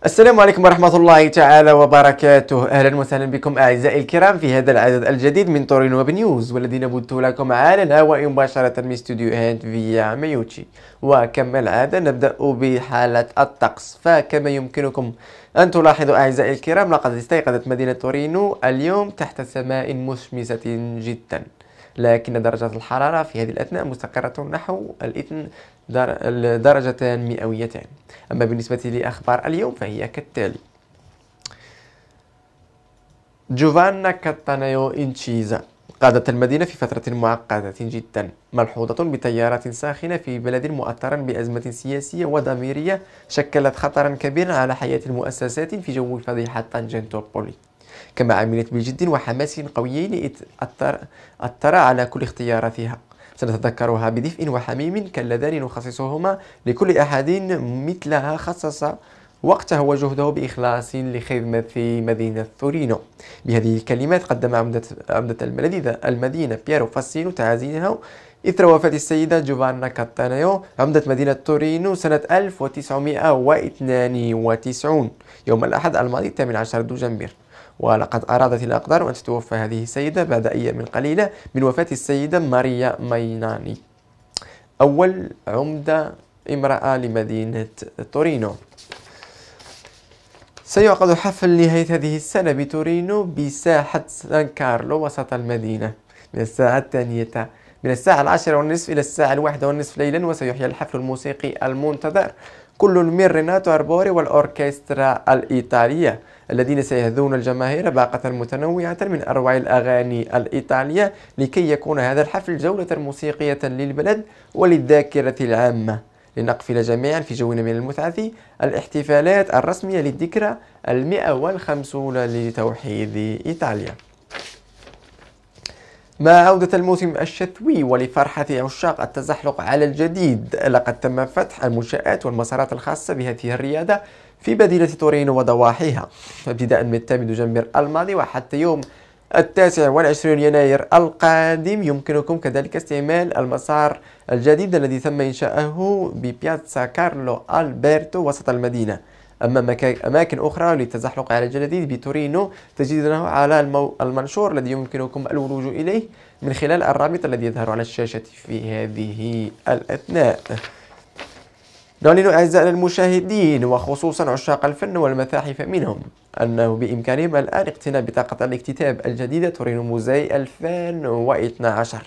السلام عليكم ورحمة الله تعالى وبركاته أهلا وسهلا بكم أعزائي الكرام في هذا العدد الجديد من تورين ويب نيوز والذي نبث لكم على الهواء مباشرة من استوديوهات فيا ميوتشي وكما العادة نبدأ بحالة الطقس فكما يمكنكم أن تلاحظوا أعزائي الكرام لقد استيقظت مدينة تورينو اليوم تحت سماء مشمسة جدا لكن درجة الحرارة في هذه الأثناء مستقرة نحو الإثن درجتان مئويتان أما بالنسبة لأخبار اليوم فهي كالتالي جوفانا كاتانيو إنشيزا قادة المدينة في فترة معقدة جدا ملحوظة بتيارات ساخنة في بلد مؤثرا بأزمة سياسية وضميرية شكلت خطرا كبيرا على حياة المؤسسات في جو فضيحة طنجنتوبولي كما عملت بجد وحماس قويين أثر, أثر على كل اختياراتها سنتذكرها بدفء وحميم كاللذان نخصصهما لكل أحد مثلها خصص وقته وجهده بإخلاص لخدمة مدينة تورينو بهذه الكلمات قدم عمدة, عمدة المدينة, بيرو فاسينو تعازينه إثر وفاة السيدة جوفانا كاتانيو عمدة مدينة تورينو سنة 1992 يوم الأحد الماضي 18 دجنبر ولقد أرادت الأقدار أن تتوفى هذه السيدة بعد أيام قليلة من وفاة السيدة ماريا مايناني أول عمدة امرأة لمدينة تورينو سيعقد حفل نهاية هذه السنة بتورينو بساحة سان كارلو وسط المدينة من الساعة الثانية من الساعة العاشرة والنصف إلى الساعة الواحدة والنصف ليلا وسيحيى الحفل الموسيقي المنتظر كل من ريناتو أربوري والأوركسترا الإيطالية الذين سيهذون الجماهير باقة متنوعة من أروع الأغاني الإيطالية لكي يكون هذا الحفل جولة موسيقية للبلد وللذاكرة العامة لنقفل جميعا في جونا من المتعة الاحتفالات الرسمية للذكرى المئة والخمسون لتوحيد إيطاليا مع عودة الموسم الشتوي ولفرحة عشاق التزحلق على الجديد لقد تم فتح المنشآت والمسارات الخاصة بهذه الرياضة في مدينة تورينو وضواحيها ابتداء من 8 دجنبر الماضي وحتى يوم التاسع والعشرين يناير القادم يمكنكم كذلك استعمال المسار الجديد الذي تم إنشاؤه ببياتسا كارلو ألبرتو وسط المدينة أما أماكن أخرى للتزحلق على الجليد بتورينو تجدونه على المو... المنشور الذي يمكنكم الولوج إليه من خلال الرابط الذي يظهر على الشاشة في هذه الأثناء نعلن أعزائنا المشاهدين وخصوصا عشاق الفن والمتاحف منهم أنه بإمكانهم الآن اقتناء بطاقة الاكتتاب الجديدة تورينو موزاي 2012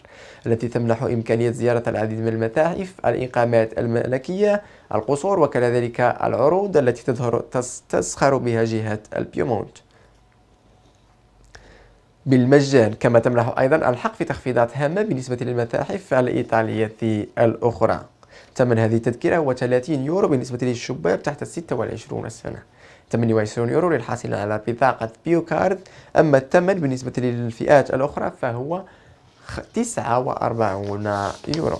التي تمنح إمكانية زيارة العديد من المتاحف الإقامات الملكية القصور وكذلك العروض التي تظهر تسخر بها جهة البيومونت بالمجان كما تمنح أيضا الحق في تخفيضات هامة بالنسبة للمتاحف الإيطالية الأخرى ثمن هذه التذكرة هو 30 يورو بالنسبة للشباب تحت 26 سنة 28 يورو للحاصل على بطاقة بيو كارد أما الثمن بالنسبة للفئات الأخرى فهو 49 يورو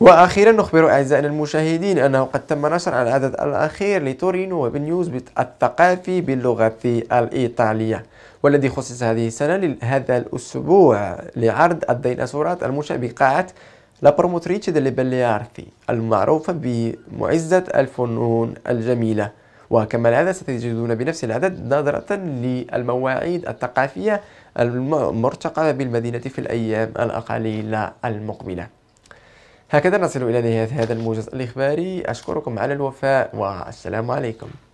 واخيرا نخبر اعزائنا المشاهدين انه قد تم نشر العدد الاخير لتورينو وبنيوز الثقافي باللغه الايطاليه والذي خصص هذه السنه هذا الاسبوع لعرض الديناصورات المشابقات لا بروموتريتشي دي belle arti المعروفة بمعزة الفنون الجميلة وكما العادة ستجدون بنفس العدد نظرة للمواعيد الثقافية المرتقبة بالمدينة في الأيام الأقليلة المقبلة هكذا نصل إلى نهاية هذا الموجز الإخباري أشكركم على الوفاء والسلام عليكم